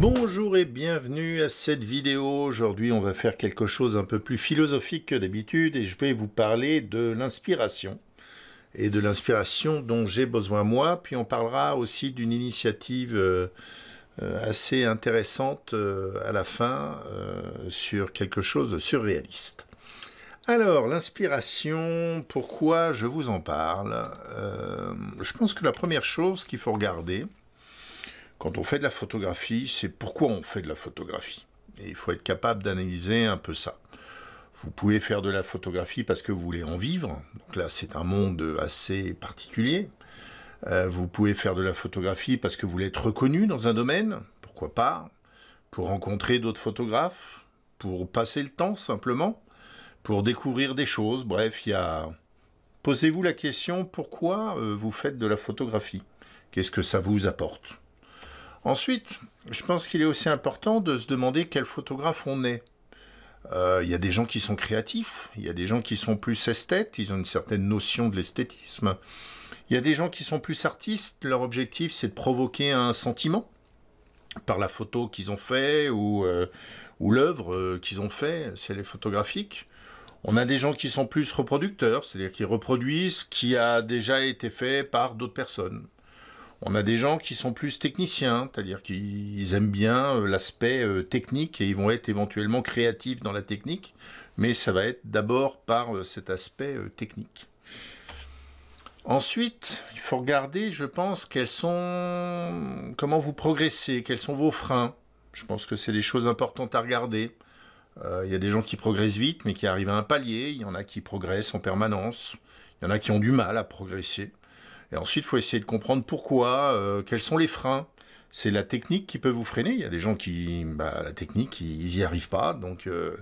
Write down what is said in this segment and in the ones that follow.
Bonjour et bienvenue à cette vidéo. Aujourd'hui, on va faire quelque chose un peu plus philosophique que d'habitude et je vais vous parler de l'inspiration et de l'inspiration dont j'ai besoin moi. Puis on parlera aussi d'une initiative euh, euh, assez intéressante euh, à la fin sur quelque chose de surréaliste. Alors, l'inspiration, pourquoi je vous en parle Je pense que la première chose qu'il faut regarder, quand on fait de la photographie, c'est pourquoi on fait de la photographie. Et il faut être capable d'analyser un peu ça. Vous pouvez faire de la photographie parce que vous voulez en vivre. Donc là, c'est un monde assez particulier. Euh, vous pouvez faire de la photographie parce que vous voulez être reconnu dans un domaine. Pourquoi pas Pour rencontrer d'autres photographes, pour passer le temps simplement, pour découvrir des choses. Bref, il y a. Posez-vous la question pourquoi euh, vous faites de la photographie Qu'est-ce que ça vous apporte Ensuite, je pense qu'il est aussi important de se demander quel photographe on est. Euh, il y a des gens qui sont créatifs, il y a des gens qui sont plus esthètes, ils ont une certaine notion de l'esthétisme. Il y a des gens qui sont plus artistes, leur objectif c'est de provoquer un sentiment par la photo qu'ils ont fait ou, euh, l'œuvre euh, qu'ils ont fait, si elle est photographique. On a des gens qui sont plus reproducteurs, c'est-à-dire qui reproduisent ce qui a déjà été fait par d'autres personnes. On a des gens qui sont plus techniciens, c'est-à-dire qu'ils aiment bien euh, l'aspect euh, technique et ils vont être éventuellement créatifs dans la technique, mais ça va être d'abord par euh, cet aspect technique. Ensuite, il faut regarder, je pense, quels sont comment vous progressez, quels sont vos freins. Je pense que c'est des choses importantes à regarder. Il y a des gens qui progressent vite, mais qui arrivent à un palier. Il y en a qui progressent en permanence. Il y en a qui ont du mal à progresser. Et ensuite, il faut essayer de comprendre pourquoi, euh, quels sont les freins. C'est la technique qui peut vous freiner. Il y a des gens qui, bah, la technique, ils n'y arrivent pas, donc euh,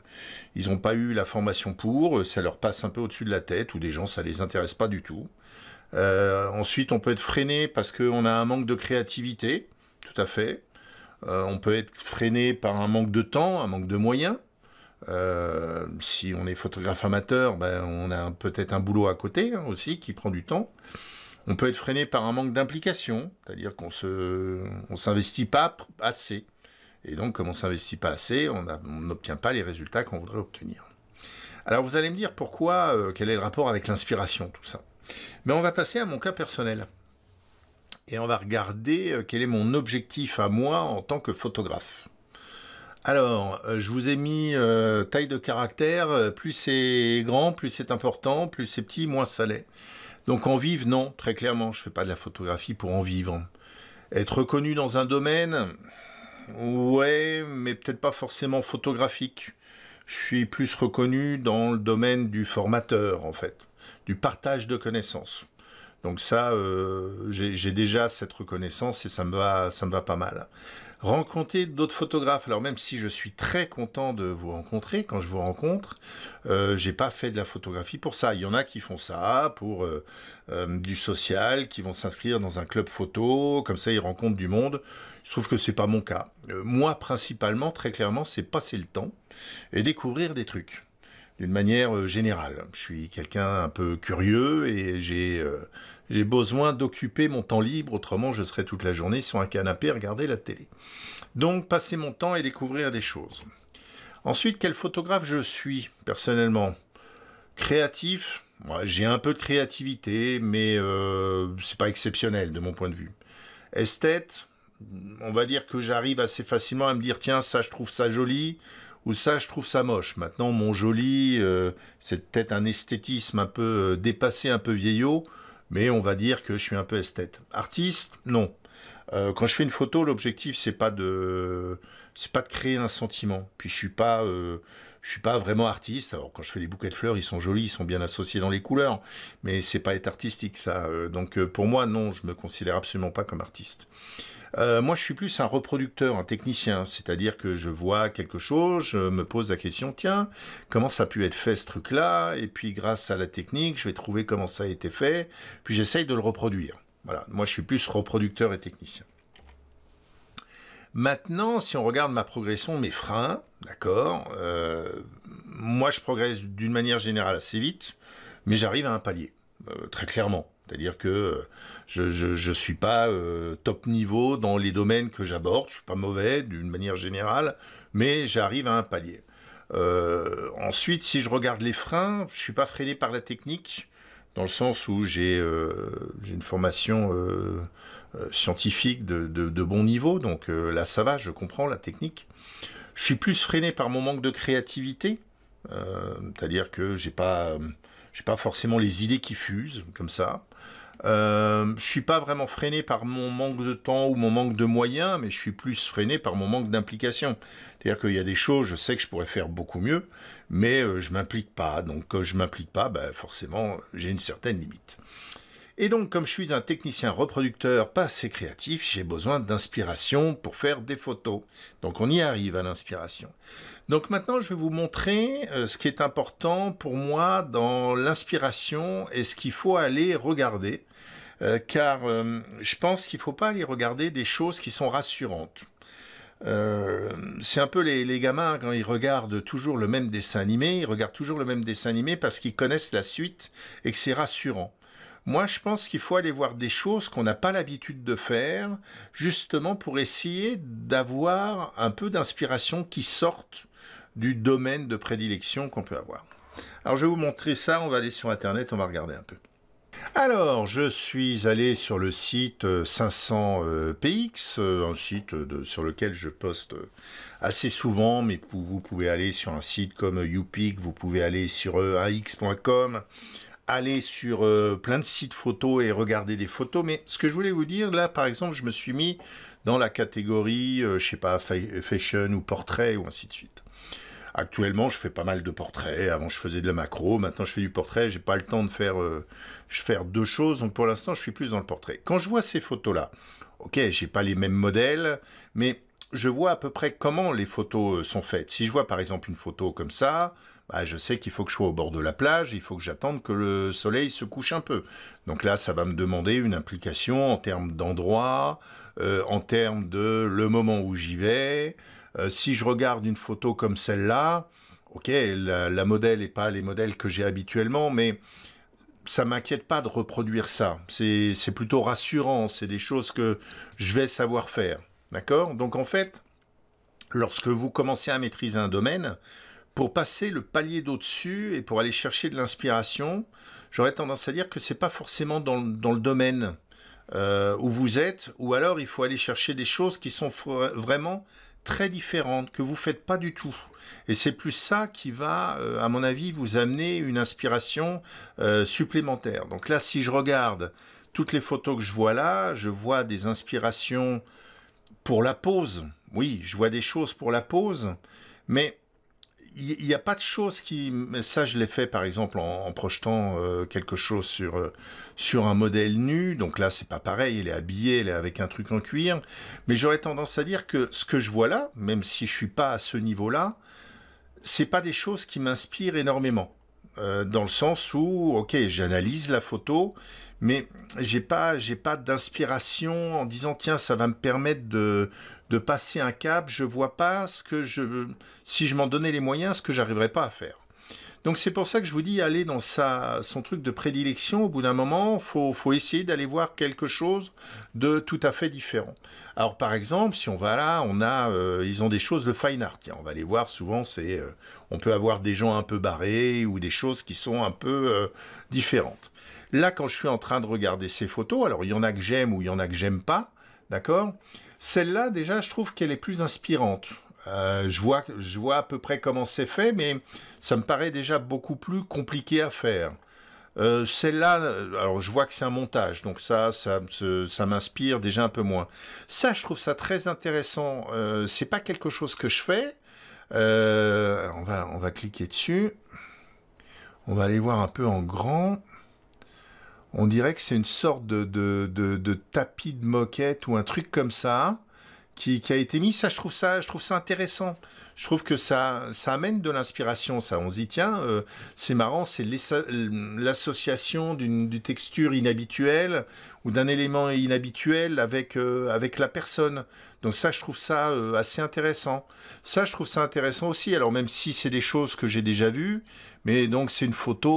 ils n'ont pas eu la formation pour, ça leur passe un peu au-dessus de la tête, ou des gens, ça ne les intéresse pas du tout. Euh, ensuite, on peut être freiné parce qu'on a un manque de créativité, tout à fait. on peut être freiné par un manque de temps, un manque de moyens. si on est photographe amateur, ben, on a peut-être un boulot à côté hein, aussi qui prend du temps. On peut être freiné par un manque d'implication, c'est-à-dire qu'on ne on s'investit pas assez. Et donc, comme on s'investit pas assez, on n'obtient pas les résultats qu'on voudrait obtenir. Alors, vous allez me dire pourquoi, euh, quel est le rapport avec l'inspiration, tout ça. Mais on va passer à mon cas personnel. Et on va regarder euh, quel est mon objectif à moi en tant que photographe. Alors, euh, je vous ai mis taille de caractère, plus c'est grand, plus c'est important, plus c'est petit, moins ça l'est. Donc en vivre, non, très clairement, je ne fais pas de la photographie pour en vivre. Être reconnu dans un domaine, ouais, mais peut-être pas forcément photographique. Je suis plus reconnu dans le domaine du formateur, en fait, du partage de connaissances. Donc ça, euh, j'ai déjà cette reconnaissance et ça me ça me va pas mal rencontrer d'autres photographes. Alors même si je suis très content de vous rencontrer, quand je vous rencontre, euh, j'ai pas fait de la photographie pour ça. Il y en a qui font ça pour euh, euh, du social, qui vont s'inscrire dans un club photo, comme ça ils rencontrent du monde. Je trouve que c'est pas mon cas. Euh, moi principalement, très clairement, c'est passer le temps et découvrir des trucs d'une manière générale. Je suis quelqu'un un peu curieux et j'ai j'ai besoin d'occuper mon temps libre, autrement je serai toute la journée sur un canapé à regarder la télé. Donc passer mon temps et découvrir des choses. Ensuite, quel photographe je suis personnellement Créatif J'ai un peu de créativité, mais ce euh, c'est pas exceptionnel de mon point de vue. Esthète on va dire que j'arrive assez facilement à me dire tiens ça je trouve ça joli ou ça je trouve ça moche. Maintenant mon joli euh, c'est peut-être un esthétisme un peu euh, dépassé, un peu vieillot mais on va dire que je suis un peu esthète. Artiste, non. Euh, quand je fais une photo, l'objectif c'est pas de c'est pas de créer un sentiment. Puis je suis pas euh, je suis pas vraiment artiste. Alors quand je fais des bouquets de fleurs, ils sont jolis, ils sont bien associés dans les couleurs, mais c'est pas être artistique ça. Euh, donc euh, pour moi, non, je me considère absolument pas comme artiste. Euh, moi, je suis plus un reproducteur, un technicien, c'est-à-dire que je vois quelque chose, je me pose la question, tiens, comment ça a pu être fait ce truc-là Et puis, grâce à la technique, je vais trouver comment ça a été fait, puis j'essaye de le reproduire. Voilà, moi, je suis plus reproducteur et technicien. Maintenant, si on regarde ma progression, mes freins, d'accord, euh, moi je progresse d'une manière générale assez vite, mais j'arrive à un palier, euh, très clairement. C'est-à-dire que euh, je ne suis pas top niveau dans les domaines que j'aborde, je ne suis pas mauvais d'une manière générale, mais j'arrive à un palier. ensuite, si je regarde les freins, je ne suis pas freiné par la technique, dans le sens où j'ai euh, une formation euh, euh, scientifique de, bon niveau, donc la là ça va, je comprends la technique. Je suis plus freiné par mon manque de créativité, c'est-à-dire que j'ai pas, pas forcément les idées qui fusent comme ça. Euh, je suis pas vraiment freiné par mon manque de temps ou mon manque de moyens, mais je suis plus freiné par mon manque d'implication. C'est-à-dire qu'il y a des choses, je sais que je pourrais faire beaucoup mieux, mais euh, je m'implique pas. Donc, quand je m'implique pas, ben, forcément, j'ai une certaine limite. Et donc, comme je suis un technicien reproducteur pas assez créatif, j'ai besoin d'inspiration pour faire des photos. Donc, on y arrive à l'inspiration. Donc maintenant, je vais vous montrer euh, ce qui est important pour moi dans l'inspiration et ce qu'il faut aller regarder. Euh, car euh, je pense qu'il ne faut pas aller regarder des choses qui sont rassurantes. c'est un peu les, les, gamins quand ils regardent toujours le même dessin animé, ils regardent toujours le même dessin animé parce qu'ils connaissent la suite et que c'est rassurant. Moi, je pense qu'il faut aller voir des choses qu'on n'a pas l'habitude de faire, justement pour essayer d'avoir un peu d'inspiration qui sorte du domaine de prédilection qu'on peut avoir. Alors, je vais vous montrer ça, on va aller sur Internet, on va regarder un peu. Alors, je suis allé sur le site 500px, euh, euh, euh, un site sur lequel je poste assez souvent, mais vous pouvez aller sur un site comme YouPic, vous pouvez aller sur ax.com, aller sur euh, plein de sites photos et regarder des photos. Mais ce que je voulais vous dire, là, par exemple, je me suis mis dans la catégorie, je euh, je sais pas, fashion ou portrait ou ainsi de suite. Actuellement, je fais pas mal de portraits. Avant, je faisais de la macro. Maintenant, je fais du portrait. J'ai pas le temps de faire, euh, faire deux choses. Donc, pour l'instant, je suis plus dans le portrait. Quand je vois ces photos-là, ok, j'ai pas les mêmes modèles, mais je vois à peu près comment les photos euh, sont faites. Si je vois par exemple une photo comme ça, bah, je sais qu'il faut que je sois au bord de la plage, il faut que j'attende que le soleil se couche un peu. Donc là, ça va me demander une implication en termes d'endroit, euh, en termes de le moment où j'y vais. Euh, si je regarde une photo comme celle-là, ok, la, modèle n'est pas les modèles que j'ai habituellement, mais ça m'inquiète pas de reproduire ça. C'est plutôt rassurant, c'est des choses que je vais savoir faire. D'accord Donc en fait, lorsque vous commencez à maîtriser un domaine, pour passer le palier d'au-dessus et pour aller chercher de l'inspiration, j'aurais tendance à dire que ce n'est pas forcément dans, le domaine euh, où vous êtes, ou alors il faut aller chercher des choses qui sont vraiment très différentes, que vous ne faites pas du tout. Et c'est plus ça qui va, euh, à mon avis, vous amener une inspiration euh, supplémentaire. Donc là, si je regarde toutes les photos que je vois là, je vois des inspirations pour la pose, Oui, je vois des choses pour la pose, mais il n'y a pas de choses qui... Ça, je l'ai fait, par exemple, en, projetant euh, quelque chose sur, euh, sur un modèle nu. Donc là, c'est pas pareil. Elle est habillée, elle est avec un truc en cuir. Mais j'aurais tendance à dire que ce que je vois là, même si je suis pas à ce niveau-là, c'est pas des choses qui m'inspirent énormément. Euh, dans le sens où, ok, j'analyse la photo, mais j'ai pas, j'ai pas d'inspiration en disant tiens, ça va me permettre de, passer un cap. Je vois pas ce que je, si je m'en donnais les moyens, ce que j'arriverais pas à faire. Donc c'est pour ça que je vous dis, allez dans son truc de prédilection, au bout d'un moment, faut, faut essayer d'aller voir quelque chose de tout à fait différent. Alors par exemple, si on va là, on a, euh, ils ont des choses de fine art. on va les voir souvent, c'est, euh, on peut avoir des gens un peu barrés ou des choses qui sont un peu euh, différentes. Là, quand je suis en train de regarder ces photos, alors il y en a que j'aime ou il y en a que j'aime pas, d'accord Celle-là, déjà, je trouve qu'elle est plus inspirante. Euh, je, vois, je vois à peu près comment c'est fait, mais ça me paraît déjà beaucoup plus compliqué à faire. Euh, Celle-là, alors je vois que c'est un montage, donc ça, ça, ça m'inspire déjà un peu moins. Ça, je trouve ça très intéressant. Euh, c'est pas quelque chose que je fais. Euh, on, va, on va cliquer dessus. On va aller voir un peu en grand. On dirait que c'est une sorte de, tapis de moquette ou un truc comme ça qui, a été mis. Ça, je trouve ça, je trouve ça intéressant je trouve que ça, ça amène de l'inspiration, ça, on y tient. tiens, euh, c'est marrant, c'est l'association d'une texture inhabituelle ou d'un élément inhabituel avec, euh, avec la personne. Donc ça, je trouve ça euh, assez intéressant. Ça, je trouve ça intéressant aussi. Alors même si c'est des choses que j'ai déjà vues, mais donc c'est une photo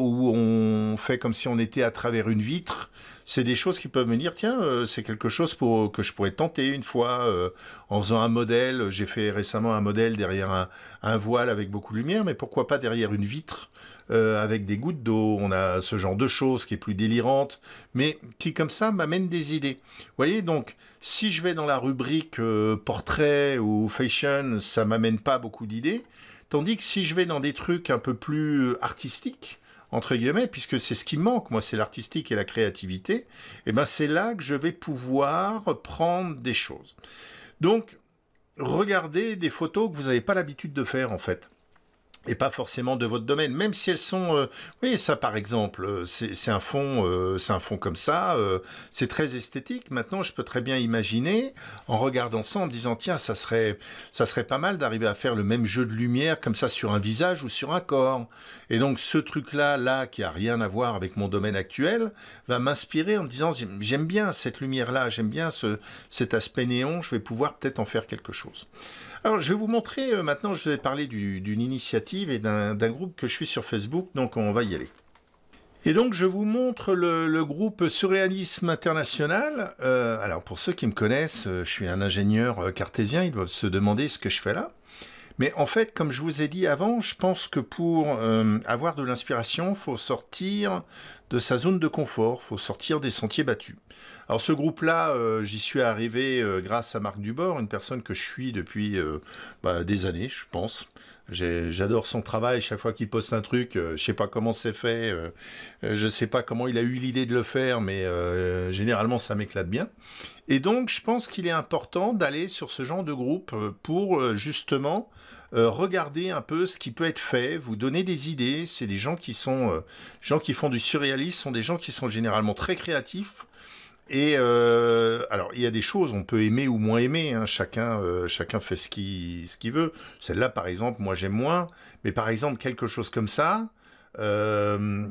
où on fait comme si on était à travers une vitre. C'est des choses qui peuvent me dire, tiens, c'est quelque chose pour, que je pourrais tenter une fois en faisant un modèle. J'ai fait récemment un modèle derrière un, voile avec beaucoup de lumière, mais pourquoi pas derrière une vitre euh, avec des gouttes d'eau On a ce genre de choses qui est plus délirante, mais qui comme ça m'amène des idées. voyez, donc si je vais dans la rubrique euh, portrait ou fashion, ça m'amène pas beaucoup d'idées, tandis que si je vais dans des trucs un peu plus euh, artistiques, entre guillemets, puisque c'est ce qui manque, moi, c'est l'artistique et la créativité, et eh ben c'est là que je vais pouvoir prendre des choses. Donc, regardez des photos que vous n'avez pas l'habitude de faire en fait et pas forcément de votre domaine, même si elles sont, euh, oui, ça par exemple, euh, c'est un fond, euh, c'est un fond comme ça, c'est très esthétique. Maintenant, je peux très bien imaginer, en regardant ça, en me disant tiens, ça serait, ça serait pas mal d'arriver à faire le même jeu de lumière comme ça sur un visage ou sur un corps. Et donc ce truc-là, là, qui a rien à voir avec mon domaine actuel, va m'inspirer en me disant j'aime bien cette lumière-là, j'aime bien ce, cet aspect néon, je vais pouvoir peut-être en faire quelque chose. Alors je vais vous montrer maintenant, je vais parler d'une initiative et d'un groupe que je suis sur Facebook, donc on va y aller. Et donc je vous montre le, groupe Surréalisme International. Euh, alors pour ceux qui me connaissent, euh, je suis un ingénieur euh, cartésien, ils doivent se demander ce que je fais là. Mais en fait, comme je vous ai dit avant, je pense que pour avoir de l'inspiration, il faut sortir de sa zone de confort, faut sortir des sentiers battus. Alors ce groupe-là, j'y suis arrivé grâce à Marc Dubord, une personne que je suis depuis bah, des années, je pense. J'adore son travail. Chaque fois qu'il poste un truc, euh, je sais pas comment c'est fait, euh, euh, je ne sais pas comment il a eu l'idée de le faire, mais généralement ça m'éclate bien. Et donc, je pense qu'il est important d'aller sur ce genre de groupe pour justement regarder un peu ce qui peut être fait, vous donner des idées. C'est des gens qui sont, gens qui font du surréalisme, sont des gens qui sont généralement très créatifs. Et euh, alors, il y a des choses, on peut aimer ou moins aimer, hein. chacun, euh, chacun fait ce qu'il ce veut. Celle-là, par exemple, moi j'aime moins, mais par exemple, quelque chose comme ça, euh,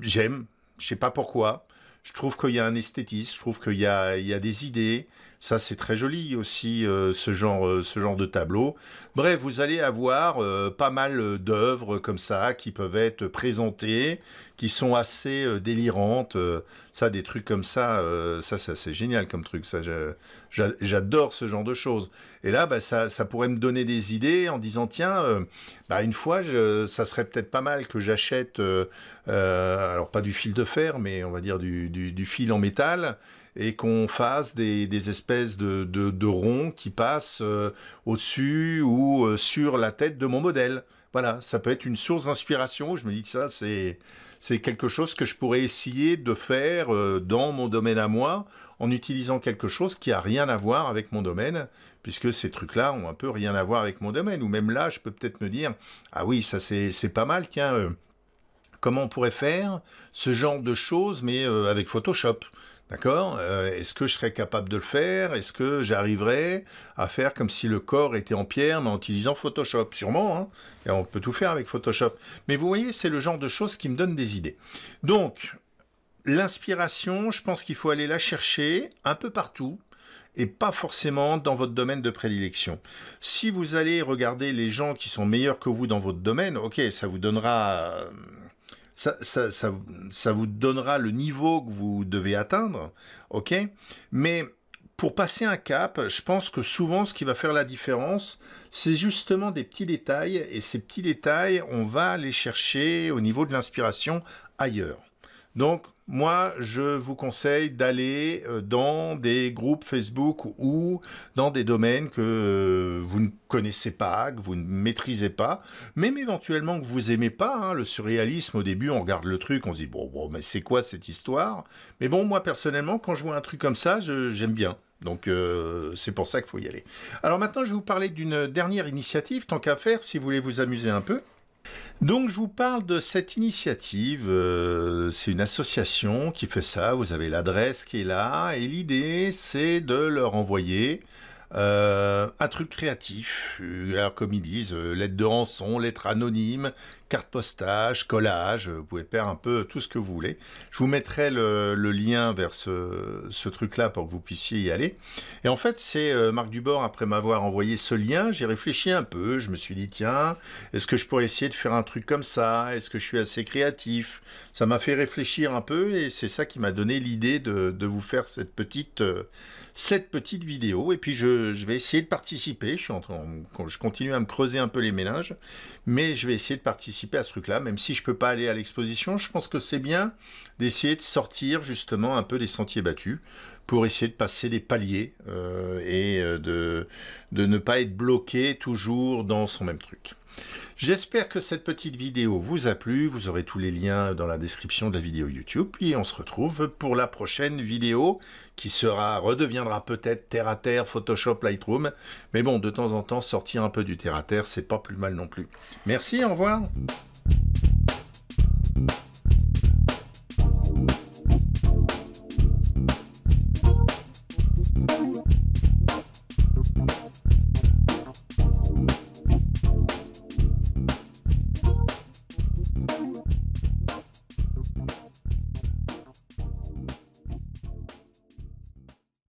j'aime, je sais pas pourquoi. Je trouve qu'il y a un esthétisme, je trouve qu'il y, y a, des idées. Ça, c'est très joli aussi, ce, genre, ce genre de tableau. Bref, vous allez avoir pas mal d'œuvres comme ça qui peuvent être présentées, qui sont assez euh, délirantes. Euh, ça, des trucs comme ça, ça, euh, ça c'est génial comme truc. Ça, j'adore ce genre de choses. Et là, bah, ça, ça, pourrait me donner des idées en disant tiens, bah, une fois, je, ça serait peut-être pas mal que j'achète, alors pas du fil de fer, mais on va dire du, fil en métal et qu'on fasse des, espèces de, de, ronds qui passent au-dessus ou sur la tête de mon modèle. Voilà, ça peut être une source d'inspiration. Je me dis ça, c'est c'est quelque chose que je pourrais essayer de faire euh, dans mon domaine à moi en utilisant quelque chose qui a rien à voir avec mon domaine, puisque ces trucs-là ont un peu rien à voir avec mon domaine. Ou même là, je peux peut-être me dire, ah oui, ça c'est pas mal, tiens. Euh, Comment on pourrait faire ce genre de choses, mais euh, avec Photoshop D'accord euh, Est-ce que je serais capable de le faire Est-ce que j'arriverais à faire comme si le corps était en pierre, mais en utilisant Photoshop Sûrement, hein Et on peut tout faire avec Photoshop. Mais vous voyez, c'est le genre de choses qui me donnent des idées. Donc, l'inspiration, je pense qu'il faut aller la chercher un peu partout et pas forcément dans votre domaine de prédilection. Si vous allez regarder les gens qui sont meilleurs que vous dans votre domaine, ok, ça vous donnera euh, ça, vous donnera le niveau que vous devez atteindre, ok Mais pour passer un cap, je pense que souvent ce qui va faire la différence, c'est justement des petits détails, et ces petits détails, on va les chercher au niveau de l'inspiration ailleurs. Donc, moi, je vous conseille d'aller euh, dans des groupes Facebook ou dans des domaines que euh, vous ne connaissez pas, que vous ne maîtrisez pas, même éventuellement que vous aimez pas. Hein, le surréalisme, au début, on regarde le truc, on se dit bon, bon, mais c'est quoi cette histoire Mais bon, moi personnellement, quand je vois un truc comme ça, j'aime bien. Donc euh, c'est pour ça qu'il faut y aller. Alors maintenant, je vais vous parler d'une dernière initiative, tant qu'à faire, si vous voulez vous amuser un peu. Donc je vous parle de cette initiative, euh, c'est une association qui fait ça, vous avez l'adresse qui est là, et l'idée c'est de leur envoyer euh, un truc créatif, euh, alors comme ils disent, euh, lettre de rançon, lettre anonyme, carte postage, collage, vous pouvez faire un peu tout ce que vous voulez. Je vous mettrai le, lien vers ce, truc-là pour que vous puissiez y aller. Et en fait, c'est Marc Dubord, après m'avoir envoyé ce lien, j'ai réfléchi un peu, je me suis dit, tiens, est-ce que je pourrais essayer de faire un truc comme ça Est-ce que je suis assez créatif Ça m'a fait réfléchir un peu et c'est ça qui m'a donné l'idée de, vous faire cette petite cette petite vidéo et puis je, vais essayer de participer. Je, suis en je continue à me creuser un peu les mélanges, mais je vais essayer de participer à ce truc-là, même si je ne peux pas aller à l'exposition. Je pense que c'est bien d'essayer de sortir justement un peu des sentiers battus pour essayer de passer des paliers euh, et euh, de, de ne pas être bloqué toujours dans son même truc. J'espère que cette petite vidéo vous a plu. Vous aurez tous les liens dans la description de la vidéo YouTube. Puis on se retrouve pour la prochaine vidéo qui sera redeviendra peut-être terre à terre Photoshop Lightroom. Mais bon, de temps en temps, sortir un peu du terre à terre, c'est pas plus mal non plus. Merci, au revoir.